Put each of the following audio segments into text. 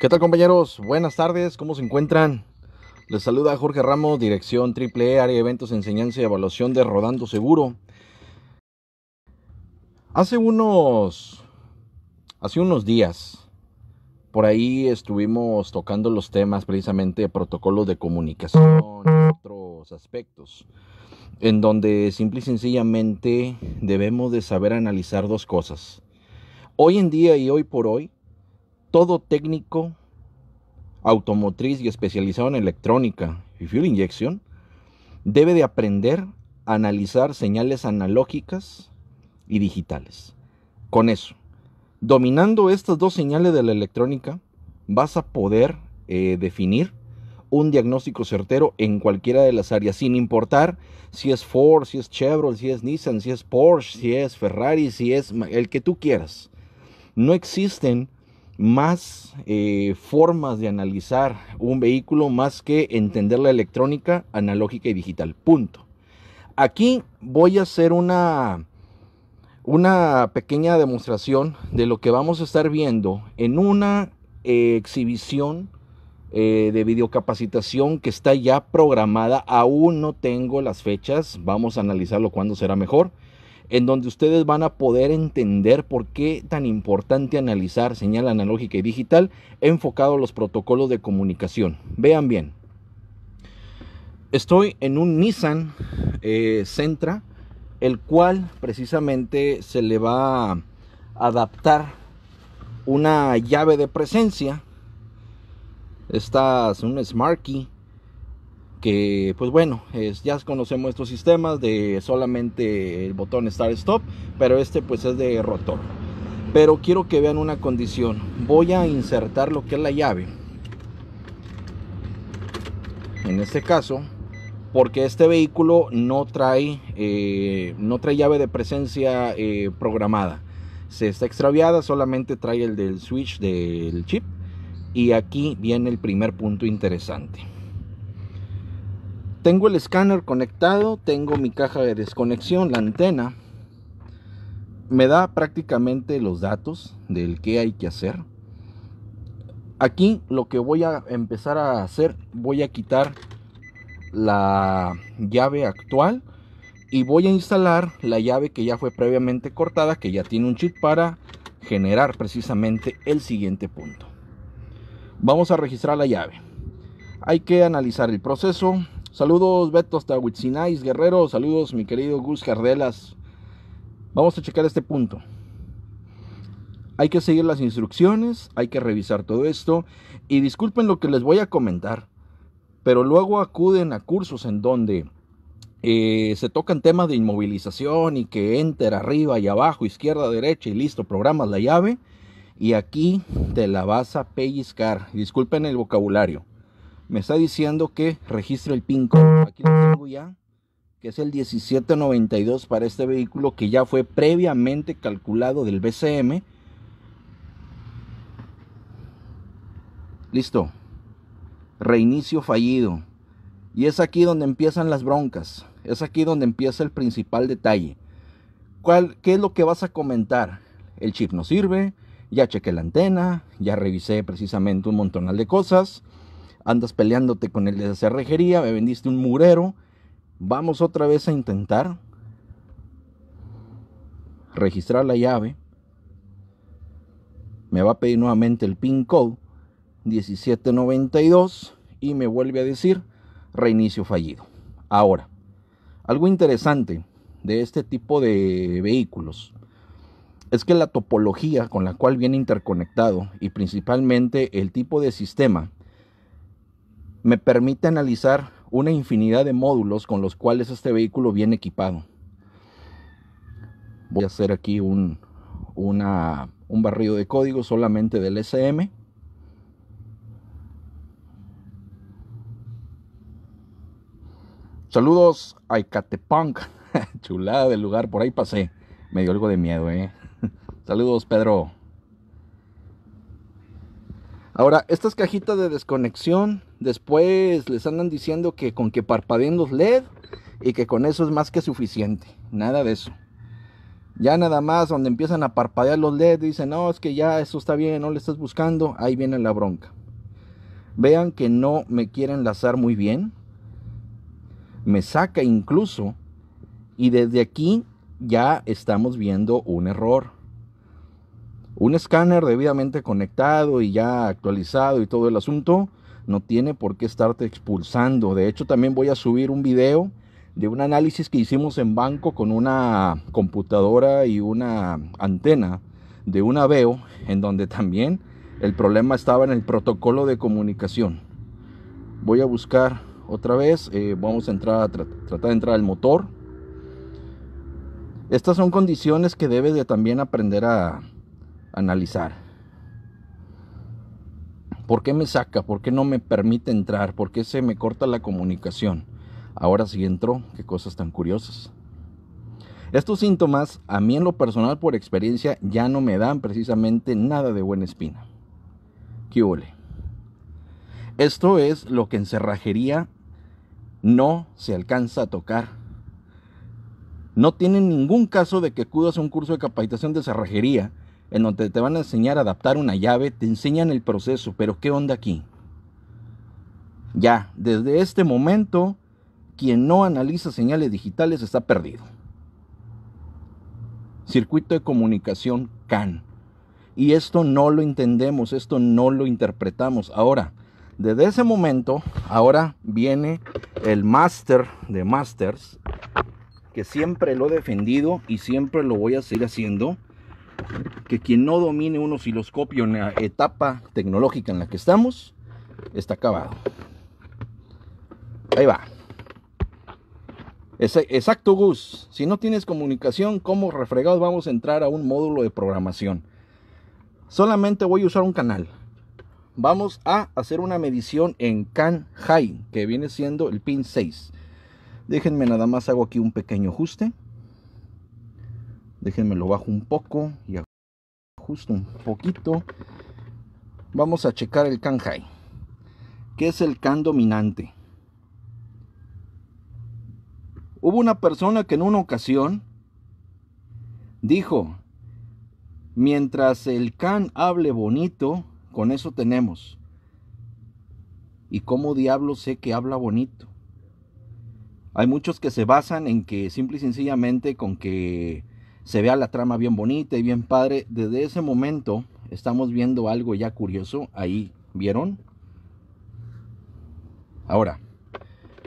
¿Qué tal compañeros? Buenas tardes, ¿cómo se encuentran? Les saluda Jorge Ramos, dirección Triple E, área de eventos, enseñanza y evaluación de Rodando Seguro. Hace unos, hace unos días, por ahí estuvimos tocando los temas precisamente de protocolos de comunicación y otros aspectos, en donde simple y sencillamente debemos de saber analizar dos cosas. Hoy en día y hoy por hoy, todo técnico automotriz y especializado en electrónica y fuel injection debe de aprender a analizar señales analógicas y digitales. Con eso, dominando estas dos señales de la electrónica, vas a poder eh, definir un diagnóstico certero en cualquiera de las áreas, sin importar si es Ford, si es Chevrolet, si es Nissan, si es Porsche, si es Ferrari, si es el que tú quieras. No existen más eh, formas de analizar un vehículo más que entender la electrónica analógica y digital. Punto. Aquí voy a hacer una, pequeña demostración de lo que vamos a estar viendo en una exhibición eh, de videocapacitación que está ya programada. Aún no tengo las fechas. Vamos a analizarlo cuando será mejor en donde ustedes van a poder entender por qué tan importante analizar señal analógica y digital enfocado a los protocolos de comunicación. Vean bien, estoy en un Nissan eh, Sentra, el cual precisamente se le va a adaptar una llave de presencia. Esta es un Smart Key que pues bueno, ya conocemos estos sistemas de solamente el botón Start Stop, pero este pues es de rotor. Pero quiero que vean una condición. Voy a insertar lo que es la llave. En este caso, porque este vehículo no trae, eh, no trae llave de presencia eh, programada. Se está extraviada, solamente trae el del switch del chip. Y aquí viene el primer punto interesante. Tengo el escáner conectado, tengo mi caja de desconexión, la antena. Me da prácticamente los datos del que hay que hacer. Aquí lo que voy a empezar a hacer, voy a quitar la llave actual y voy a instalar la llave que ya fue previamente cortada, que ya tiene un chip para generar precisamente el siguiente punto. Vamos a registrar la llave. Hay que analizar el proceso, Saludos Beto hasta Huitzinais, Guerrero. Saludos mi querido Gus Cardelas. Vamos a checar este punto. Hay que seguir las instrucciones, hay que revisar todo esto. Y disculpen lo que les voy a comentar, pero luego acuden a cursos en donde eh, se tocan temas de inmovilización y que enter arriba y abajo, izquierda, derecha y listo, programas la llave. Y aquí te la vas a pellizcar. Disculpen el vocabulario me está diciendo que registre el PIN Aquí lo tengo ya, que es el 1792 para este vehículo que ya fue previamente calculado del BCM. Listo. Reinicio fallido. Y es aquí donde empiezan las broncas. Es aquí donde empieza el principal detalle. ¿Qué es lo que vas a comentar? El chip no sirve. Ya chequé la antena. Ya revisé precisamente un montón de cosas andas peleándote con el de la cerrejería, me vendiste un murero, vamos otra vez a intentar registrar la llave. Me va a pedir nuevamente el pin code 1792 y me vuelve a decir reinicio fallido. Ahora, algo interesante de este tipo de vehículos es que la topología con la cual viene interconectado y principalmente el tipo de sistema me permite analizar una infinidad de módulos con los cuales este vehículo viene equipado. Voy a hacer aquí un, una, un barrido de código solamente del SM. Saludos a Icatepunk, chulada del lugar, por ahí pasé. Me dio algo de miedo, eh. Saludos, Pedro. Ahora, estas cajitas de desconexión, después les andan diciendo que con que parpadeen los LED y que con eso es más que suficiente. Nada de eso. Ya nada más donde empiezan a parpadear los LED, dicen, no, es que ya eso está bien, no le estás buscando, ahí viene la bronca. Vean que no me quiere enlazar muy bien. Me saca incluso. Y desde aquí ya estamos viendo un error. Un escáner debidamente conectado y ya actualizado y todo el asunto no tiene por qué estarte expulsando. De hecho, también voy a subir un video de un análisis que hicimos en banco con una computadora y una antena de una veo en donde también el problema estaba en el protocolo de comunicación. Voy a buscar otra vez, eh, vamos a entrar a tratar de entrar al motor. Estas son condiciones que debes de también aprender a, analizar. ¿Por qué me saca? ¿Por qué no me permite entrar? ¿Por qué se me corta la comunicación? Ahora sí entro, qué cosas tan curiosas. Estos síntomas, a mí en lo personal por experiencia, ya no me dan precisamente nada de buena espina. ¿Qué huele? Esto es lo que en cerrajería no se alcanza a tocar. No tiene ningún caso de que acudas a un curso de capacitación de cerrajería en donde te van a enseñar a adaptar una llave, te enseñan el proceso, pero ¿qué onda aquí? Ya, desde este momento, quien no analiza señales digitales está perdido. Circuito de comunicación CAN. Y esto no lo entendemos, esto no lo interpretamos. Ahora, desde ese momento, ahora viene el máster de masters, que siempre lo he defendido y siempre lo voy a seguir haciendo que quien no domine un osciloscopio en la etapa tecnológica en la que estamos, está acabado. Ahí va. Exacto, Gus. Si no tienes comunicación, Como refregados vamos a entrar a un módulo de programación? Solamente voy a usar un canal. Vamos a hacer una medición en Can High, que viene siendo el pin 6. Déjenme nada más, hago aquí un pequeño ajuste. Déjenme lo bajo un poco y ajusto un poquito. Vamos a checar el kanjai Que es el Kan dominante? Hubo una persona que en una ocasión dijo, mientras el Kan hable bonito, con eso tenemos. ¿Y cómo diablo sé que habla bonito? Hay muchos que se basan en que simple y sencillamente con que se vea la trama bien bonita y bien padre. Desde ese momento estamos viendo algo ya curioso. Ahí, ¿vieron? Ahora,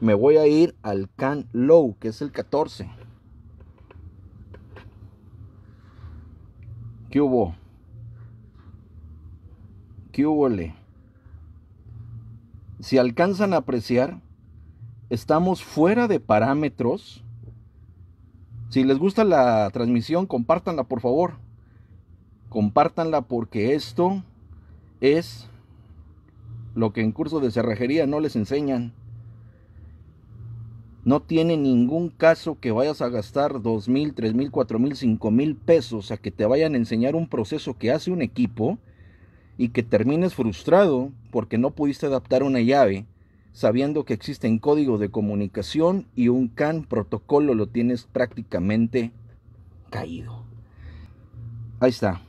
me voy a ir al Can Low, que es el 14. ¿Qué hubo? ¿Qué hubo? Le? Si alcanzan a apreciar, estamos fuera de parámetros si les gusta la transmisión, compártanla por favor. Compártanla porque esto es lo que en curso de cerrajería no les enseñan. No tiene ningún caso que vayas a gastar dos mil, tres mil, cuatro mil, cinco mil pesos a que te vayan a enseñar un proceso que hace un equipo y que termines frustrado porque no pudiste adaptar una llave sabiendo que existen códigos de comunicación y un CAN protocolo lo tienes prácticamente caído. Ahí está.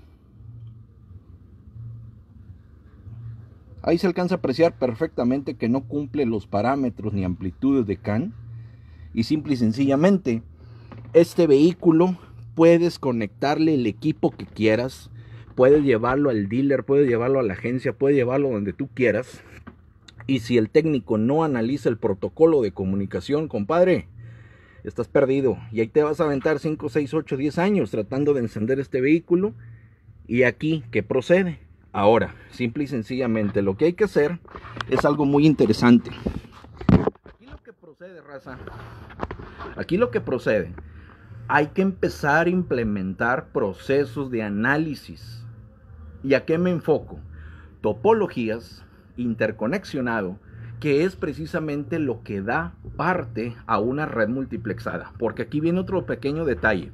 Ahí se alcanza a apreciar perfectamente que no cumple los parámetros ni amplitudes de CAN. Y simple y sencillamente, este vehículo puedes conectarle el equipo que quieras. Puedes llevarlo al dealer, puedes llevarlo a la agencia, puedes llevarlo donde tú quieras y si el técnico no analiza el protocolo de comunicación, compadre, estás perdido. Y ahí te vas a aventar 5, 6, 8, 10 años tratando de encender este vehículo. Y aquí, ¿qué procede? Ahora, simple y sencillamente, lo que hay que hacer es algo muy interesante. Aquí lo que procede, raza. Aquí lo que procede. Hay que empezar a implementar procesos de análisis. ¿Y a qué me enfoco? Topologías, interconexionado, que es precisamente lo que da parte a una red multiplexada. Porque aquí viene otro pequeño detalle.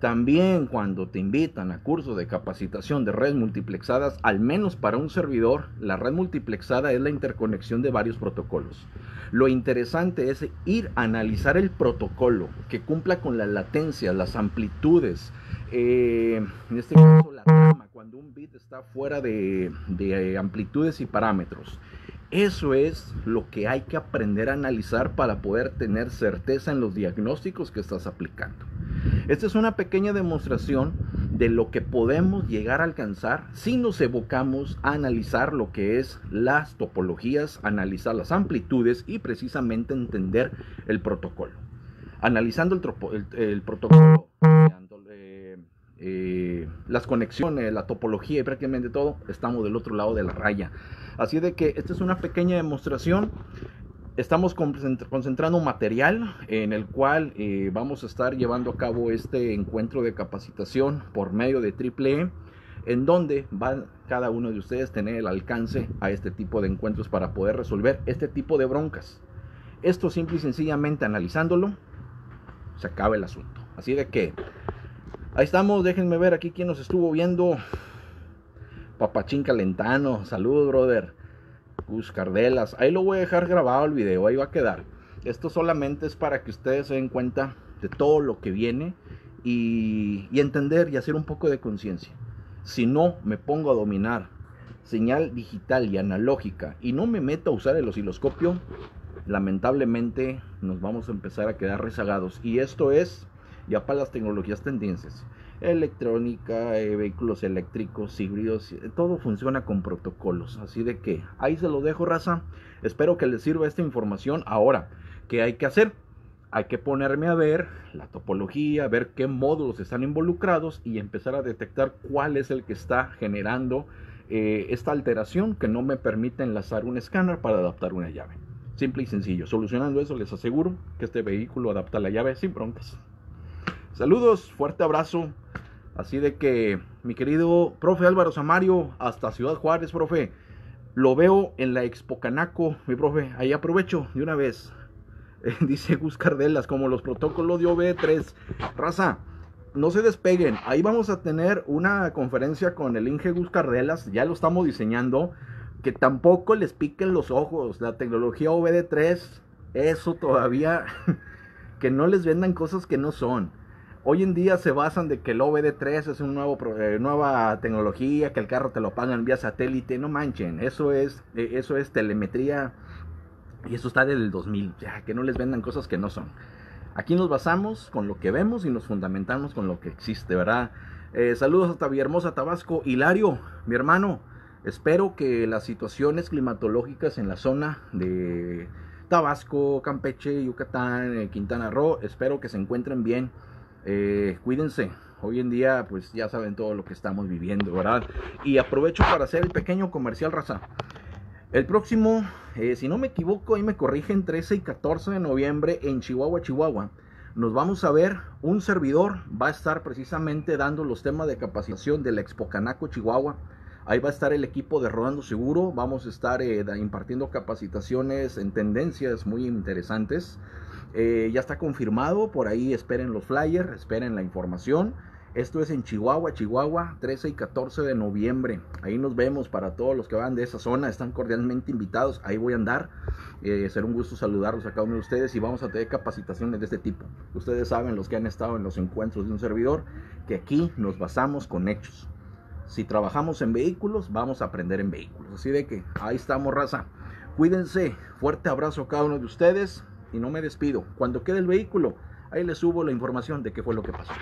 También cuando te invitan a cursos de capacitación de redes multiplexadas, al menos para un servidor, la red multiplexada es la interconexión de varios protocolos. Lo interesante es ir a analizar el protocolo que cumpla con la latencia las amplitudes, eh, en este caso la trama, cuando un bit está fuera de, eh, amplitudes y parámetros. Eso es lo que hay que aprender a analizar para poder tener certeza en los diagnósticos que estás aplicando. Esta es una pequeña demostración de lo que podemos llegar a alcanzar si nos evocamos a analizar lo que es las topologías, analizar las amplitudes y precisamente entender el protocolo. Analizando el protocolo eh, las conexiones, la topología y prácticamente todo, estamos del otro lado de la raya. Así de que esta es una pequeña demostración. Estamos concentrando material en el cual eh, vamos a estar llevando a cabo este encuentro de capacitación por medio de triple E, en donde van cada uno de ustedes tener el alcance a este tipo de encuentros para poder resolver este tipo de broncas. Esto simple y sencillamente analizándolo, se acaba el asunto. Así de que Ahí estamos, déjenme ver aquí quién nos estuvo viendo. Papachín Calentano, saludos, brother. Gus Cardelas, ahí lo voy a dejar grabado el video, ahí va a quedar. Esto solamente es para que ustedes se den cuenta de todo lo que viene y, y entender y hacer un poco de conciencia. Si no me pongo a dominar señal digital y analógica y no me meto a usar el osciloscopio, lamentablemente nos vamos a empezar a quedar rezagados. Y esto es ya para las tecnologías tendencias, electrónica, eh, vehículos eléctricos, híbridos, eh, todo funciona con protocolos. Así de que ahí se lo dejo, raza. Espero que les sirva esta información. Ahora, ¿qué hay que hacer? Hay que ponerme a ver la topología, ver qué módulos están involucrados y empezar a detectar cuál es el que está generando eh, esta alteración que no me permite enlazar un escáner para adaptar una llave. Simple y sencillo. Solucionando eso, les aseguro que este vehículo adapta la llave sin broncas. Saludos, fuerte abrazo. Así de que, mi querido profe Álvaro Samario, hasta Ciudad Juárez, profe. Lo veo en la Expo Canaco, mi profe. Ahí aprovecho de una vez. Eh, dice Gus Cardelas, como los protocolos de OB3. Raza, no se despeguen. Ahí vamos a tener una conferencia con el Inge Gus Cardelas. Ya lo estamos diseñando. Que tampoco les piquen los ojos. La tecnología OBD3, eso todavía. que no les vendan cosas que no son Hoy en día se basan de que el OBD3 es una eh, nueva tecnología, que el carro te lo pagan vía satélite, no manchen, eso es, eh, eso es telemetría y eso está desde el 2000, ya que no les vendan cosas que no son. Aquí nos basamos con lo que vemos y nos fundamentamos con lo que existe, ¿verdad? Eh, saludos hasta hermosa Tabasco. Hilario, mi hermano, espero que las situaciones climatológicas en la zona de Tabasco, Campeche, Yucatán, eh, Quintana Roo, espero que se encuentren bien. Eh, cuídense. Hoy en día, pues ya saben todo lo que estamos viviendo, ¿verdad? Y aprovecho para hacer el pequeño comercial, raza. El próximo, eh, si no me equivoco, ahí me corrigen, 13 y 14 de noviembre en Chihuahua, Chihuahua. Nos vamos a ver, un servidor va a estar precisamente dando los temas de capacitación de la Expo Canaco, Chihuahua. Ahí va a estar el equipo de Rodando Seguro. Vamos a estar eh, impartiendo capacitaciones en tendencias muy interesantes. Eh, ya está confirmado, por ahí esperen los flyers, esperen la información. Esto es en Chihuahua, Chihuahua, 13 y 14 de noviembre. Ahí nos vemos para todos los que van de esa zona. Están cordialmente invitados. Ahí voy a andar. Eh, será un gusto saludarlos a cada uno de ustedes y vamos a tener capacitaciones de este tipo. Ustedes saben, los que han estado en los encuentros de un servidor, que aquí nos basamos con hechos. Si trabajamos en vehículos, vamos a aprender en vehículos. Así de que ahí estamos, raza. Cuídense. Fuerte abrazo a cada uno de ustedes y no me despido. Cuando quede el vehículo, ahí les subo la información de qué fue lo que pasó.